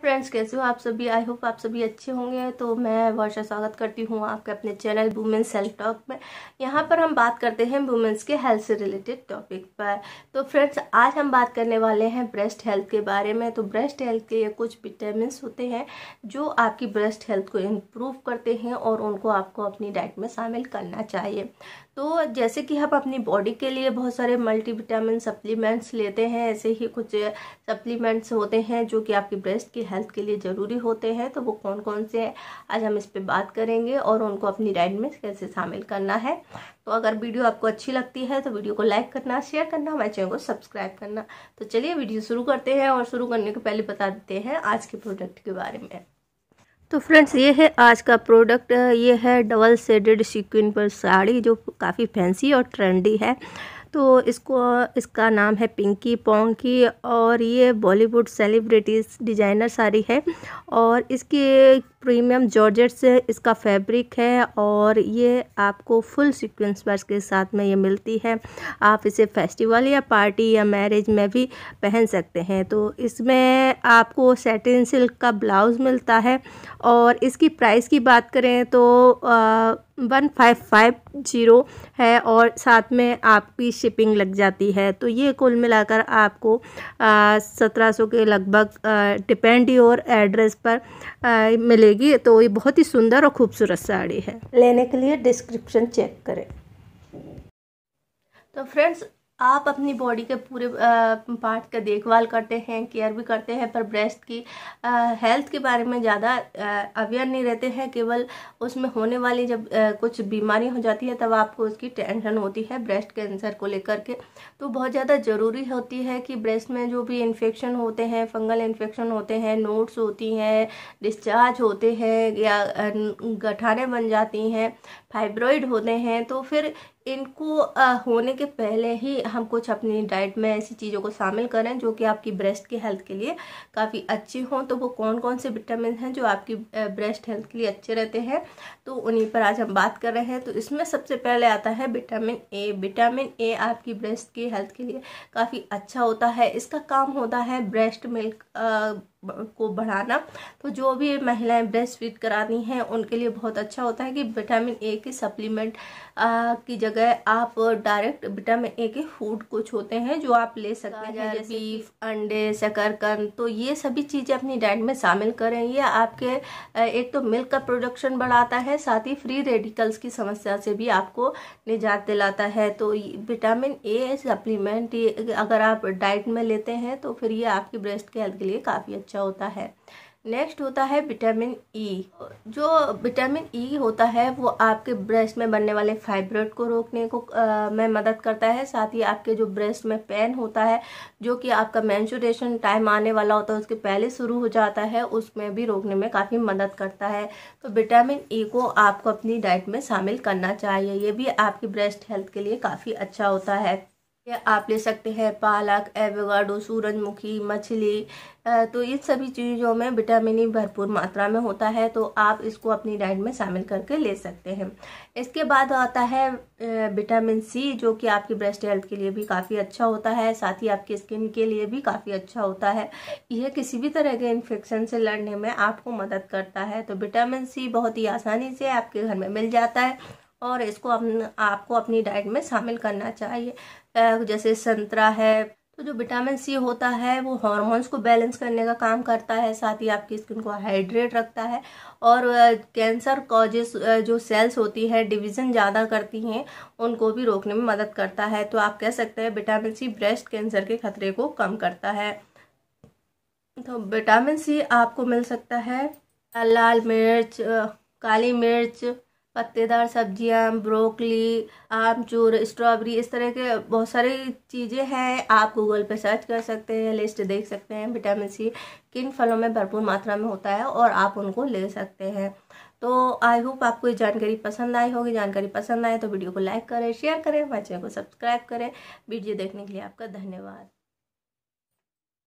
Friends कैसे हो आप सभी आई होप आप सभी अच्छे होंगे तो मैं वर्षा स्वागत करती हूँ आपके अपने चैनल वुमेंस सेल्फ टॉक में यहाँ पर हम बात करते हैं वुमेंस के हेल्थ से रिलेटेड टॉपिक पर तो फ्रेंड्स आज हम बात करने वाले हैं ब्रेस्ट हेल्थ के बारे में तो ब्रेस्ट हेल्थ के लिए कुछ विटामिन होते हैं जो आपकी ब्रेस्ट हेल्थ को इम्प्रूव करते हैं और उनको आपको अपनी डाइट में शामिल करना चाहिए तो जैसे कि हम अपनी बॉडी के लिए बहुत सारे मल्टीविटामिन सप्लीमेंट्स लेते हैं ऐसे ही कुछ सप्लीमेंट्स होते हैं जो कि आपकी ब्रेस्ट की हेल्थ के लिए ज़रूरी होते हैं तो वो कौन कौन से हैं आज हम इस पर बात करेंगे और उनको अपनी डाइट में कैसे शामिल करना है तो अगर वीडियो आपको अच्छी लगती है तो वीडियो को लाइक करना शेयर करना हमारे चैनल को सब्सक्राइब करना तो चलिए वीडियो शुरू करते हैं और शुरू करने के पहले बता देते हैं आज के प्रोडक्ट के बारे में तो फ्रेंड्स ये है आज का प्रोडक्ट ये है डबल सेडेड सिक्विन पर साड़ी जो काफ़ी फैंसी और ट्रेंडी है तो इसको इसका नाम है पिंकी पोंकी और ये बॉलीवुड सेलिब्रिटीज़ डिजाइनर साड़ी है और इसके प्रीमियम जॉर्जेट्स इसका फैब्रिक है और ये आपको फुल सीक्वेंस वर्स के साथ में ये मिलती है आप इसे फेस्टिवल या पार्टी या मैरिज में भी पहन सकते हैं तो इसमें आपको सेटिन सिल्क का ब्लाउज़ मिलता है और इसकी प्राइस की बात करें तो आ, वन फाइव फाइव जीरो है और साथ में आपकी शिपिंग लग जाती है तो ये कुल मिलाकर आपको सत्रह सौ के लगभग डिपेंड योर एड्रेस पर आ, मिलेगी तो ये बहुत ही सुंदर और खूबसूरत साड़ी है लेने के लिए डिस्क्रिप्शन चेक करें तो फ्रेंड्स आप अपनी बॉडी के पूरे पार्ट का देखभाल करते हैं केयर भी करते हैं पर ब्रेस्ट की आ, हेल्थ के बारे में ज़्यादा अवेयर नहीं रहते हैं केवल उसमें होने वाली जब आ, कुछ बीमारी हो जाती है तब आपको उसकी टेंशन होती है ब्रेस्ट कैंसर को लेकर के तो बहुत ज़्यादा ज़रूरी होती है कि ब्रेस्ट में जो भी इन्फेक्शन होते हैं फंगल इन्फेक्शन होते हैं नोट्स होती हैं डिस्चार्ज होते हैं या गठारें बन जाती हैं फाइब्रॉइड होते हैं तो फिर इनको होने के पहले ही हम कुछ अपनी डाइट में ऐसी चीज़ों को शामिल करें जो कि आपकी ब्रेस्ट की हेल्थ के लिए काफ़ी अच्छी हों तो वो कौन कौन से विटामिन हैं जो आपकी ब्रेस्ट हेल्थ के लिए अच्छे रहते हैं तो उन्हीं पर आज हम बात कर रहे हैं तो इसमें सबसे पहले आता है विटामिन ए विटामिन ए आपकी ब्रेस्ट की हेल्थ के लिए काफ़ी अच्छा होता है इसका काम होता है ब्रेस्ट मिल्क को बढ़ाना तो जो भी महिलाएं ब्रेस्ट फीड करानी हैं उनके लिए बहुत अच्छा होता है कि विटामिन ए के सप्लीमेंट की जगह आप डायरेक्ट विटामिन ए के फूड कुछ होते हैं जो आप ले सकते हैं जैसे बीफ अंडे शकरकंद तो ये सभी चीज़ें अपनी डाइट में शामिल करें ये आपके एक तो मिल्क का प्रोडक्शन बढ़ाता है साथ ही फ्री रेडिकल्स की समस्या से भी आपको निजात दिलाता है तो विटामिन ए सप्लीमेंट अगर आप डाइट में लेते हैं तो फिर ये आपकी ब्रेस्ट के हेल्थ के लिए काफ़ी अच्छा अच्छा होता है नेक्स्ट होता है विटामिन ई e. जो विटामिन ई e होता है वो आपके ब्रेस्ट में बनने वाले फाइब्रेट को रोकने को आ, में मदद करता है साथ ही आपके जो ब्रेस्ट में पेन होता है जो कि आपका मैंशुरेशन टाइम आने वाला होता है उसके पहले शुरू हो जाता है उसमें भी रोकने में काफ़ी मदद करता है तो विटामिन ई e को आपको अपनी डाइट में शामिल करना चाहिए ये भी आपकी ब्रेस्ट हेल्थ के लिए काफ़ी अच्छा होता है आप ले सकते हैं पालक एवोगाडो सूरजमुखी मछली तो इन सभी चीज़ों में विटामिन ई भरपूर मात्रा में होता है तो आप इसको अपनी डाइट में शामिल करके ले सकते हैं इसके बाद आता है विटामिन सी जो कि आपकी ब्रेस्ट हेल्थ के लिए भी काफ़ी अच्छा होता है साथ ही आपकी स्किन के लिए भी काफ़ी अच्छा होता है यह किसी भी तरह के इन्फेक्शन से लड़ने में आपको मदद करता है तो विटामिन सी बहुत ही आसानी से आपके घर में मिल जाता है और इसको अपन आपको अपनी डाइट में शामिल करना चाहिए जैसे संतरा है तो जो विटामिन सी होता है वो हॉर्मोन्स को बैलेंस करने का काम करता है साथ ही आपकी स्किन को हाइड्रेट रखता है और कैंसर कॉजेस जो सेल्स होती हैं डिवीज़न ज़्यादा करती हैं उनको भी रोकने में मदद करता है तो आप कह सकते हैं विटामिन सी ब्रेस्ट कैंसर के खतरे को कम करता है तो विटामिन सी आपको मिल सकता है लाल मिर्च काली मिर्च पत्तेदार सब्जियां ब्रोकली आमचूर स्ट्रॉबेरी इस तरह के बहुत सारी चीज़ें हैं आप गूगल पर सर्च कर सकते हैं लिस्ट देख सकते हैं विटामिन सी किन फलों में भरपूर मात्रा में होता है और आप उनको ले सकते हैं तो आई होप आपको ये जानकारी पसंद आई होगी जानकारी पसंद आए तो वीडियो को लाइक करें शेयर करें हमारे चैनल को सब्सक्राइब करें वीडियो देखने के लिए आपका धन्यवाद